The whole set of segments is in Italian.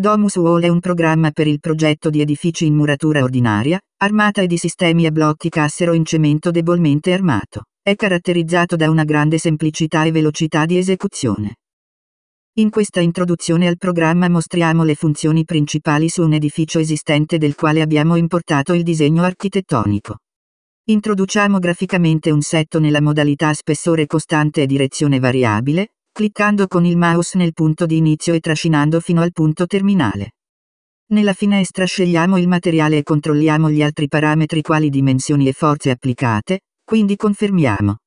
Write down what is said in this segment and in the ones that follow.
Domus Wall è un programma per il progetto di edifici in muratura ordinaria, armata e di sistemi a blocchi cassero in cemento debolmente armato. È caratterizzato da una grande semplicità e velocità di esecuzione. In questa introduzione al programma mostriamo le funzioni principali su un edificio esistente del quale abbiamo importato il disegno architettonico. Introduciamo graficamente un setto nella modalità spessore costante e direzione variabile, cliccando con il mouse nel punto di inizio e trascinando fino al punto terminale. Nella finestra scegliamo il materiale e controlliamo gli altri parametri quali dimensioni e forze applicate, quindi confermiamo.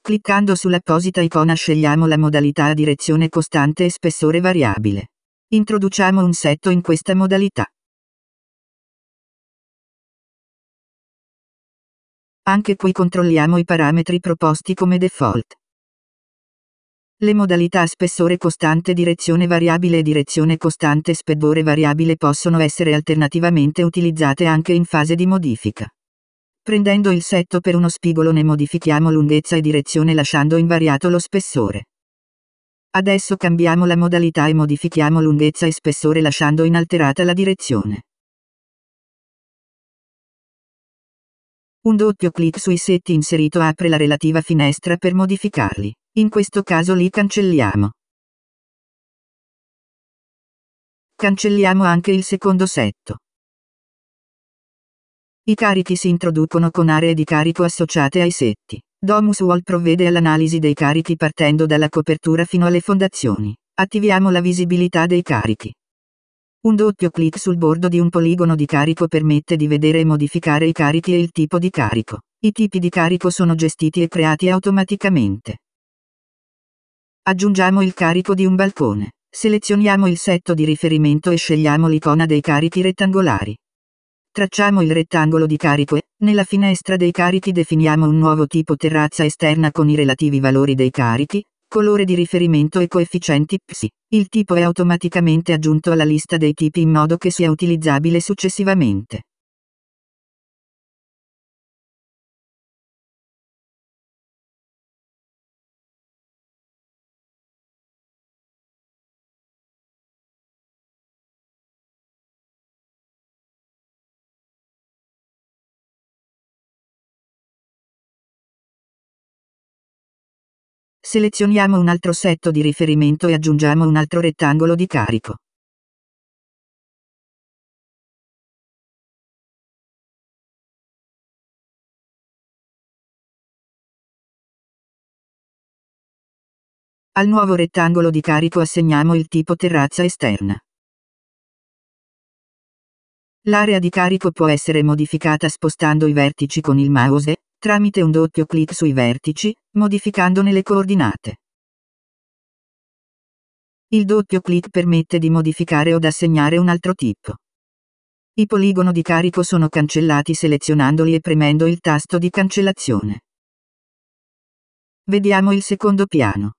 Cliccando sull'apposita icona scegliamo la modalità a direzione costante e spessore variabile. Introduciamo un setto in questa modalità. Anche qui controlliamo i parametri proposti come default. Le modalità spessore costante direzione variabile e direzione costante spedore variabile possono essere alternativamente utilizzate anche in fase di modifica. Prendendo il setto per uno spigolo ne modifichiamo lunghezza e direzione lasciando invariato lo spessore. Adesso cambiamo la modalità e modifichiamo lunghezza e spessore lasciando inalterata la direzione. Un doppio clic sui setti inserito apre la relativa finestra per modificarli. In questo caso li cancelliamo. Cancelliamo anche il secondo set. I carichi si introducono con aree di carico associate ai setti. Domus Wall provvede all'analisi dei carichi partendo dalla copertura fino alle fondazioni. Attiviamo la visibilità dei carichi. Un doppio clic sul bordo di un poligono di carico permette di vedere e modificare i carichi e il tipo di carico. I tipi di carico sono gestiti e creati automaticamente. Aggiungiamo il carico di un balcone. Selezioniamo il setto di riferimento e scegliamo l'icona dei carichi rettangolari. Tracciamo il rettangolo di carico e, nella finestra dei carichi definiamo un nuovo tipo terrazza esterna con i relativi valori dei carichi, colore di riferimento e coefficienti psi. Il tipo è automaticamente aggiunto alla lista dei tipi in modo che sia utilizzabile successivamente. Selezioniamo un altro setto di riferimento e aggiungiamo un altro rettangolo di carico. Al nuovo rettangolo di carico assegniamo il tipo terrazza esterna. L'area di carico può essere modificata spostando i vertici con il mouse, tramite un doppio clic sui vertici, modificandone le coordinate. Il doppio clic permette di modificare o di assegnare un altro tipo. I poligono di carico sono cancellati selezionandoli e premendo il tasto di cancellazione. Vediamo il secondo piano.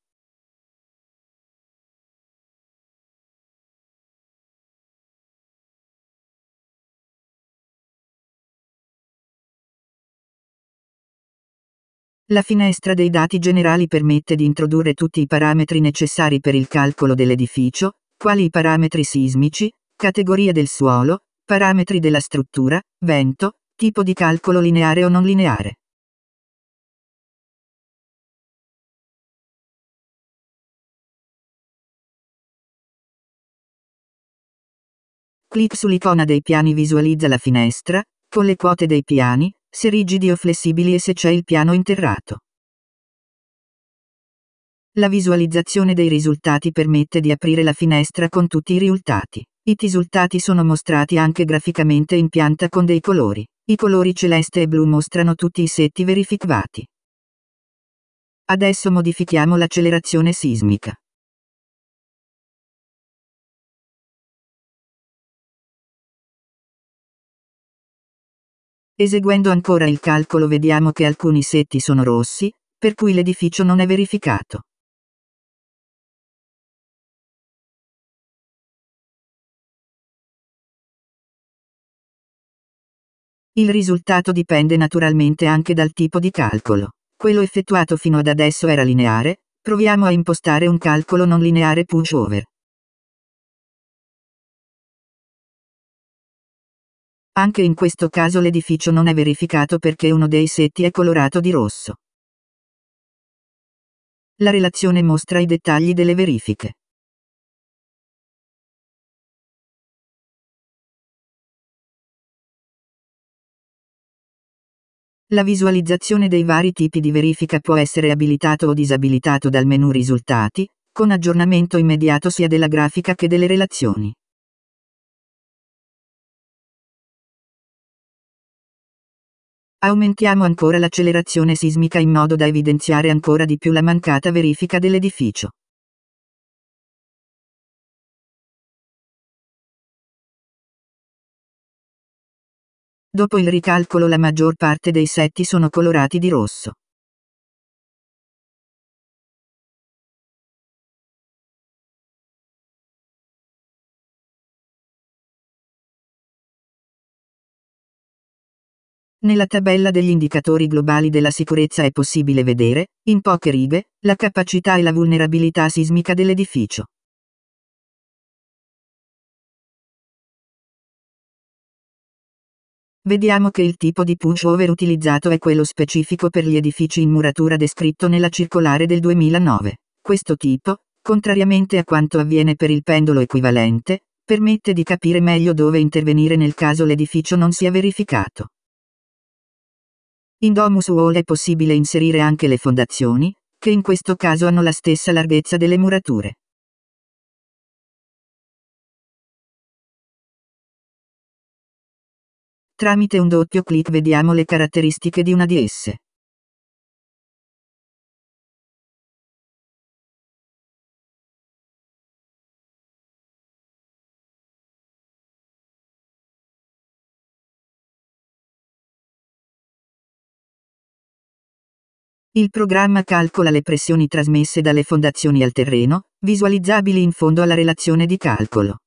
La finestra dei dati generali permette di introdurre tutti i parametri necessari per il calcolo dell'edificio, quali i parametri sismici, categoria del suolo, parametri della struttura, vento, tipo di calcolo lineare o non lineare. Clic sull'icona dei piani visualizza la finestra, con le quote dei piani, se rigidi o flessibili e se c'è il piano interrato. La visualizzazione dei risultati permette di aprire la finestra con tutti i risultati. I risultati sono mostrati anche graficamente in pianta con dei colori. I colori celeste e blu mostrano tutti i setti verificati. Adesso modifichiamo l'accelerazione sismica. Eseguendo ancora il calcolo vediamo che alcuni setti sono rossi, per cui l'edificio non è verificato. Il risultato dipende naturalmente anche dal tipo di calcolo. Quello effettuato fino ad adesso era lineare, proviamo a impostare un calcolo non lineare push over. Anche in questo caso l'edificio non è verificato perché uno dei setti è colorato di rosso. La relazione mostra i dettagli delle verifiche. La visualizzazione dei vari tipi di verifica può essere abilitato o disabilitato dal menu risultati, con aggiornamento immediato sia della grafica che delle relazioni. Aumentiamo ancora l'accelerazione sismica in modo da evidenziare ancora di più la mancata verifica dell'edificio. Dopo il ricalcolo la maggior parte dei setti sono colorati di rosso. Nella tabella degli indicatori globali della sicurezza è possibile vedere, in poche righe, la capacità e la vulnerabilità sismica dell'edificio. Vediamo che il tipo di pushover utilizzato è quello specifico per gli edifici in muratura descritto nella circolare del 2009. Questo tipo, contrariamente a quanto avviene per il pendolo equivalente, permette di capire meglio dove intervenire nel caso l'edificio non sia verificato. In Domus Wall è possibile inserire anche le fondazioni, che in questo caso hanno la stessa larghezza delle murature. Tramite un doppio clic vediamo le caratteristiche di una di esse. Il programma calcola le pressioni trasmesse dalle fondazioni al terreno, visualizzabili in fondo alla relazione di calcolo.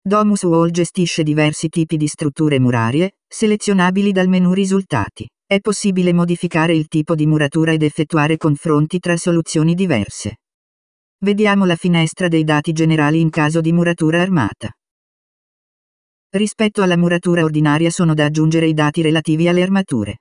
Domus Wall gestisce diversi tipi di strutture murarie, selezionabili dal menu risultati. È possibile modificare il tipo di muratura ed effettuare confronti tra soluzioni diverse. Vediamo la finestra dei dati generali in caso di muratura armata. Rispetto alla muratura ordinaria sono da aggiungere i dati relativi alle armature.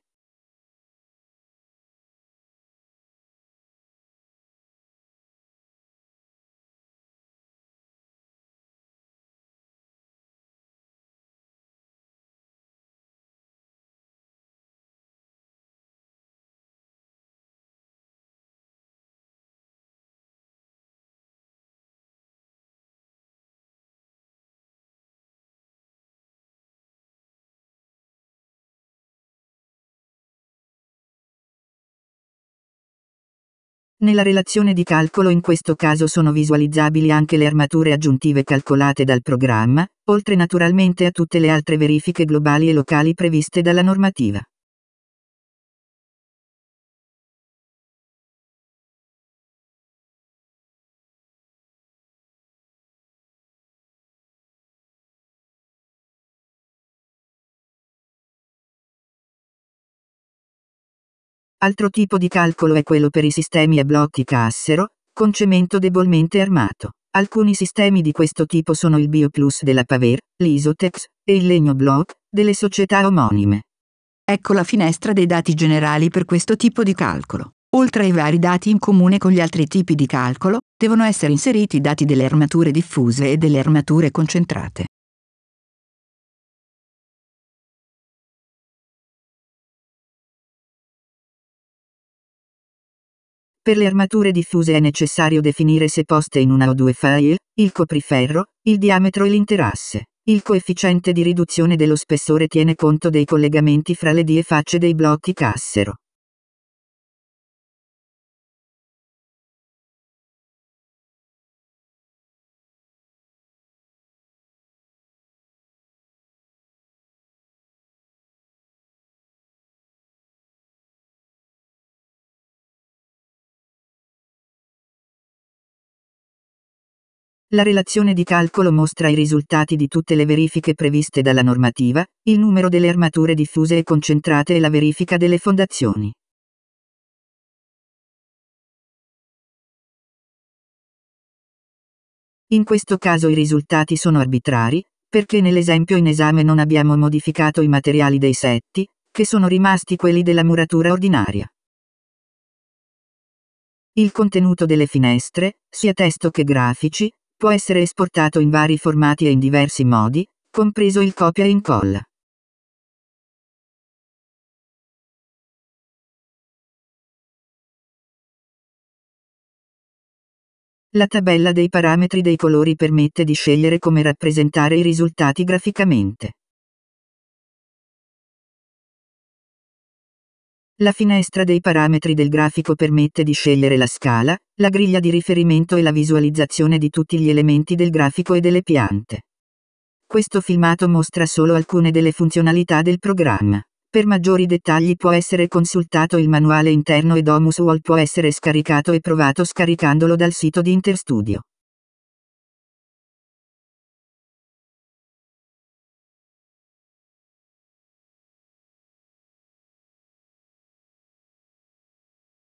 Nella relazione di calcolo in questo caso sono visualizzabili anche le armature aggiuntive calcolate dal programma, oltre naturalmente a tutte le altre verifiche globali e locali previste dalla normativa. Altro tipo di calcolo è quello per i sistemi a blocchi cassero, con cemento debolmente armato. Alcuni sistemi di questo tipo sono il BioPlus della Paver, l'Isotex e il legno block delle società omonime. Ecco la finestra dei dati generali per questo tipo di calcolo. Oltre ai vari dati in comune con gli altri tipi di calcolo, devono essere inseriti i dati delle armature diffuse e delle armature concentrate. Per le armature diffuse è necessario definire se poste in una o due file, il copriferro, il diametro e l'interasse. Il coefficiente di riduzione dello spessore tiene conto dei collegamenti fra le die facce dei blocchi cassero. La relazione di calcolo mostra i risultati di tutte le verifiche previste dalla normativa, il numero delle armature diffuse e concentrate e la verifica delle fondazioni. In questo caso i risultati sono arbitrari, perché nell'esempio in esame non abbiamo modificato i materiali dei setti, che sono rimasti quelli della muratura ordinaria. Il contenuto delle finestre, sia testo che grafici, Può essere esportato in vari formati e in diversi modi, compreso il copia e incolla. La tabella dei parametri dei colori permette di scegliere come rappresentare i risultati graficamente. La finestra dei parametri del grafico permette di scegliere la scala, la griglia di riferimento e la visualizzazione di tutti gli elementi del grafico e delle piante. Questo filmato mostra solo alcune delle funzionalità del programma. Per maggiori dettagli può essere consultato il manuale interno e Domus Wall può essere scaricato e provato scaricandolo dal sito di Interstudio.